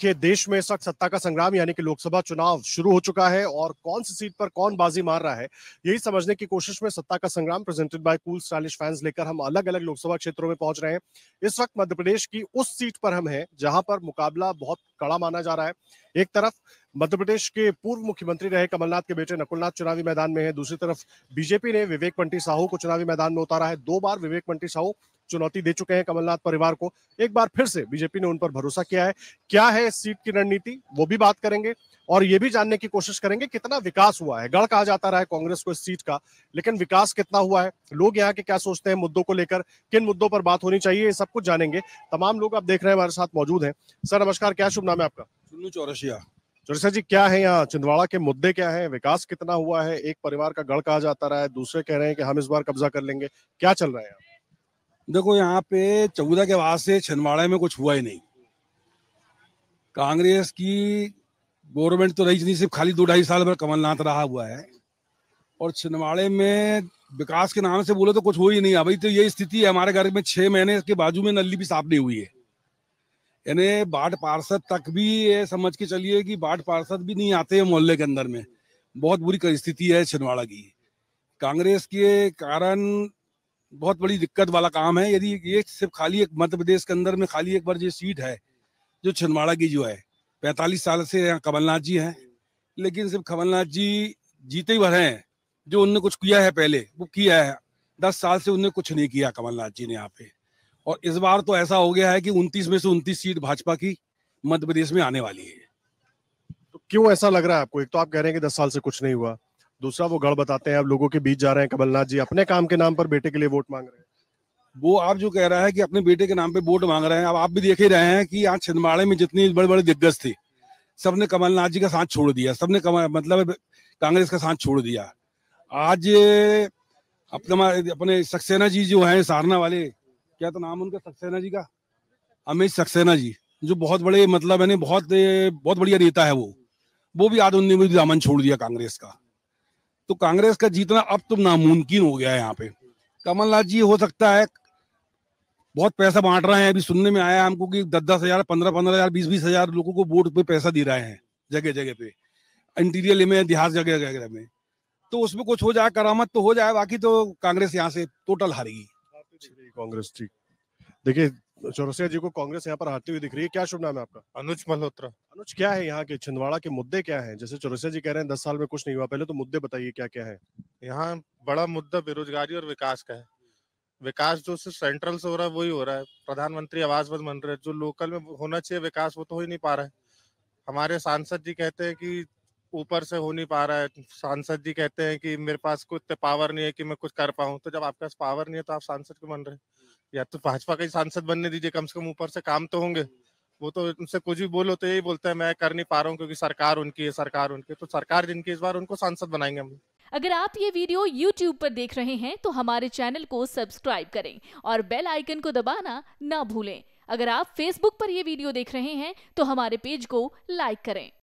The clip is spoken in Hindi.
देखिए देश में इस वक्त सत्ता का संग्राम यानी कि लोकसभा चुनाव शुरू हो चुका है और कौन सी सीट पर कौन बाजी मार रहा है यही समझने की कोशिश में सत्ता का संग्राम presented by cool stylish fans लेकर हम अलग अलग लोकसभा क्षेत्रों में पहुंच रहे हैं इस वक्त मध्य प्रदेश की उस सीट पर हम हैं जहां पर मुकाबला बहुत कड़ा माना जा रहा है एक तरफ मध्य प्रदेश के पूर्व मुख्यमंत्री रहे कमलनाथ के बेटे नकुलनाथ चुनावी मैदान में हैं दूसरी तरफ बीजेपी ने विवेक पंटी साहू को चुनावी मैदान में उतारा है दो बार विवेक पंटी साहू चुनौती दे चुके हैं कमलनाथ परिवार को एक बार फिर से बीजेपी ने उन पर भरोसा किया है क्या है इस सीट की रणनीति वो भी बात करेंगे और ये भी जानने की कोशिश करेंगे कितना विकास हुआ है गढ़ कहा जाता रहा है कांग्रेस को इस सीट का लेकिन विकास कितना हुआ है लोग यहाँ के क्या सोचते हैं मुद्दों को लेकर किन मुद्दों पर बात होनी चाहिए ये सब कुछ जानेंगे तमाम लोग आप देख रहे हैं हमारे साथ मौजूद हैं सर नमस्कार क्या शुभ नाम है आपका चुनू चौरसिया चौरसिया जी क्या है यहाँ छिंदवाड़ा के मुद्दे क्या है विकास कितना हुआ है एक परिवार का गढ़ कहा जाता रहा है दूसरे कह रहे हैं कि हम इस बार कब्जा कर लेंगे क्या चल रहा है यहाँ देखो यहाँ पे चौदह के बाद से छिंदवाड़ा में कुछ हुआ ही नहीं कांग्रेस की गवर्नमेंट तो रही नहीं सिर्फ खाली दो ढाई साल भर कमलनाथ रहा हुआ है और छिंदवाड़े में विकास के नाम से बोले तो कुछ हो ही नहीं अभी तो यही स्थिति है हमारे घर में छह महीने के बाजू में नली भी साफ नहीं हुई है यानी वार्ड पार्षद तक भी ये समझ के चलिए कि वार्ड पार्षद भी नहीं आते हैं मोहल्ले के अंदर में बहुत बुरी स्थिति है छिंदवाड़ा की कांग्रेस के कारण बहुत बड़ी दिक्कत वाला काम है यदि ये सिर्फ खाली एक मध्य प्रदेश के अंदर में खाली एक बार ये सीट है जो छिंदवाड़ा की जो है पैंतालीस साल से यहाँ कमलनाथ जी हैं लेकिन सिर्फ कमलनाथ जी जीते ही भर हैं जो उनने कुछ किया है पहले वो किया है दस साल से उनने कुछ नहीं किया कमलनाथ जी ने यहाँ पे और इस बार तो ऐसा हो गया है कि उनतीस में से उनतीस सीट भाजपा की मध्य प्रदेश में आने वाली है तो क्यों ऐसा लग रहा है आपको एक तो आप कह रहे हैं कि दस साल से कुछ नहीं हुआ दूसरा वो गढ़ बताते हैं अब लोगों के बीच जा रहे हैं कमलनाथ जी अपने काम के नाम पर बेटे के लिए वोट मांग रहे हैं वो आप जो कह रहा है कि अपने बेटे के नाम पे वोट मांग रहे हैं अब आप भी देख ही रहे हैं कि आज छिंदवाड़े में जितनी बड़े बड़े दिग्गज थे सबने कमलनाथ जी का साथ छोड़ दिया सबने कमल मतलब कांग्रेस का साथ छोड़ दिया आज अपने अपने सक्सेना जी जो है सारना वाले क्या तो नाम उनका सक्सेना जी का अमित सक्सेना जी जो बहुत बड़े मतलब है बहुत बहुत बढ़िया नेता है वो वो भी आज उन्होंने दामन छोड़ दिया कांग्रेस का तो कांग्रेस का जीतना अब तो नामुमकिन हो गया है यहाँ पे कमलनाथ जी हो सकता है बहुत पैसा बांट रहे हैं अभी सुनने में आया हमको कि दस दस हजार पंद्रह पंद्रह हजार बीस बीस हजार लोगों को वोट पे पैसा दे रहे हैं जगह जगह पे इंटीरियर में इतिहास जगह जगह में तो उसमें कुछ हो जाए करामत तो हो जाए बाकी तो कांग्रेस यहाँ से टोटल हारेगी कांग्रेस ठीक देखिए चौरसिया जी को कांग्रेस यहाँ पर हारती हुई दिख रही है क्या शुभ नाम है आपका अनुज मल्होत्रा अनुज क्या है यहाँ के छिंदवाड़ा के मुद्दे क्या है जैसे चौरसिया जी कह रहे हैं दस साल में कुछ नहीं हुआ पहले तो मुद्दे बताइए क्या क्या है यहाँ बड़ा मुद्दा बेरोजगारी और विकास का है विकास जो सिर्फ सेंट्रल से हो रहा है वही हो रहा है प्रधानमंत्री आवास बंद बन रहे जो लोकल में होना चाहिए विकास वो तो हो ही नहीं पा रहा है हमारे सांसद जी कहते हैं कि ऊपर से हो नहीं पा रहा है सांसद जी कहते हैं कि मेरे पास कुछ पावर तो नहीं है कि मैं कुछ कर पाऊँ तो जब आपके पास पावर नहीं है तो आप सांसद क्यों बन रहे हैं या तो भाजपा के सांसद बनने दीजिए कम से कम ऊपर से काम तो होंगे वो तो उनसे कुछ भी बोलो तो यही बोलते हैं मैं कर नहीं पा रहा हूँ क्योंकि सरकार उनकी है सरकार उनकी तो सरकार जिनकी इस बार उनको सांसद बनाएंगे हम अगर आप ये वीडियो YouTube पर देख रहे हैं तो हमारे चैनल को सब्सक्राइब करें और बेल आइकन को दबाना ना भूलें अगर आप Facebook पर यह वीडियो देख रहे हैं तो हमारे पेज को लाइक करें